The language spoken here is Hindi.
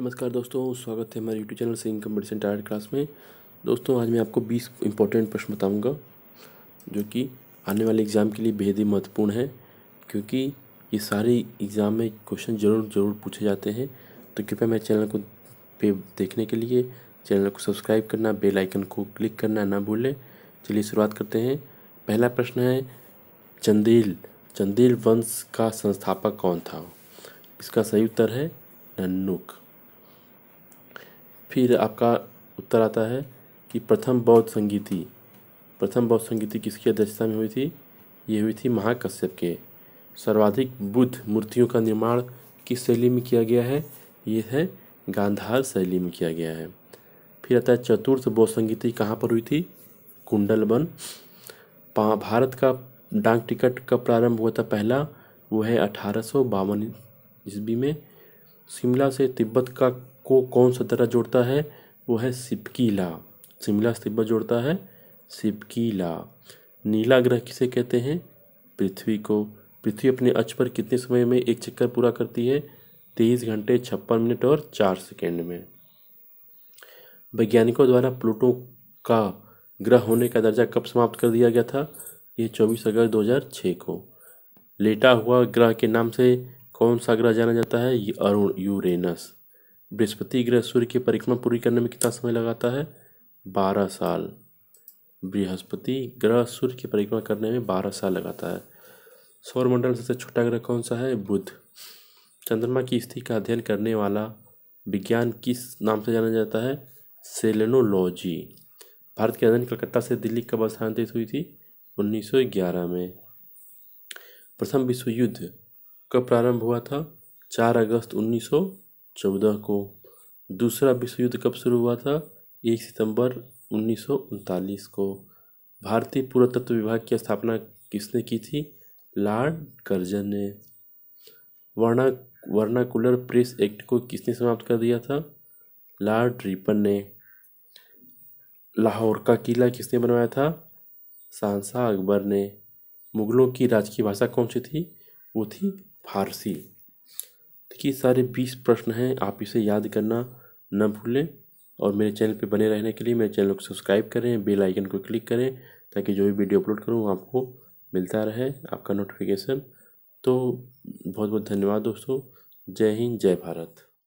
नमस्कार दोस्तों स्वागत है हमारे यूट्यूब चैनल से इनकम मेडिसिन टायर क्लास में दोस्तों आज मैं आपको 20 इंपॉर्टेंट प्रश्न बताऊंगा जो कि आने वाले एग्ज़ाम के लिए बेहद ही महत्वपूर्ण है क्योंकि ये सारे एग्ज़ाम में क्वेश्चन ज़रूर ज़रूर पूछे जाते हैं तो कृपया मेरे चैनल को पे देखने के लिए चैनल को सब्सक्राइब करना बेलाइकन को क्लिक करना ना भूलें चलिए शुरुआत करते हैं पहला प्रश्न है चंदेल चंदेल वंश का संस्थापक कौन था इसका सही उत्तर है नन्नुक फिर आपका उत्तर आता है कि प्रथम बौद्ध संगीति प्रथम बौद्ध संगीति किसकी अध्यक्षता में हुई थी ये हुई थी महाकश्यप के सर्वाधिक बुद्ध मूर्तियों का निर्माण किस शैली में किया गया है ये है गांधार शैली में किया गया है फिर आता है चतुर्थ बौद्ध संगीति कहाँ पर हुई थी कुंडलबन भारत का डाक टिकट का प्रारंभ हुआ था पहला वो है अठारह ईस्वी में शिमला से तिब्बत का को कौन सा दर्रा जोड़ता है वो है सिपकीला शिमला तिब्बत जोड़ता है सिपकीला नीला ग्रह किसे कहते हैं पृथ्वी को पृथ्वी अपने अक्ष पर कितने समय में एक चक्कर पूरा करती है तेईस घंटे छप्पन मिनट और चार सेकेंड में वैज्ञानिकों द्वारा प्लूटो का ग्रह होने का दर्जा कब समाप्त कर दिया गया था यह चौबीस अगस्त दो हजार छः को लेटा हुआ ग्रह के नाम से कौन सा ग्रह जाना जाता है ये अरुण यूरेनस बृहस्पति ग्रह सूर्य की परिक्रमा पूरी करने में कितना समय लगाता है बारह साल बृहस्पति ग्रह सूर्य की परिक्रमा करने में बारह साल लगाता है सौरमंडल सबसे छोटा ग्रह कौन सा है बुध चंद्रमा की स्थिति का अध्ययन करने वाला विज्ञान किस नाम से जाना जाता है सेलेनोलॉजी भारत की राजधानी कलकत्ता से दिल्ली कब स्थानांतरित हुई थी 1911 में प्रथम विश्व युद्ध कब प्रारंभ हुआ था 4 अगस्त चौदह को दूसरा विश्व युद्ध कब शुरू हुआ था एक सितंबर उन्नीस को भारतीय पुरातत्व विभाग की स्थापना किसने की थी लॉर्ड कर्जन ने वर्णा वर्नाकुलर प्रेस एक्ट को किसने समाप्त कर दिया था लॉर्ड रिपन ने लाहौर का किला किसने बनवाया था शाहनशाह अकबर ने मुगलों की राजकीय भाषा कौन सी थी वो थी फारसी कि सारे बीस प्रश्न हैं आप इसे याद करना न भूलें और मेरे चैनल पे बने रहने के लिए मेरे चैनल को सब्सक्राइब करें बेल आइकन को क्लिक करें ताकि जो भी वीडियो अपलोड करूँ आपको मिलता रहे आपका नोटिफिकेशन तो बहुत बहुत धन्यवाद दोस्तों जय हिंद जय भारत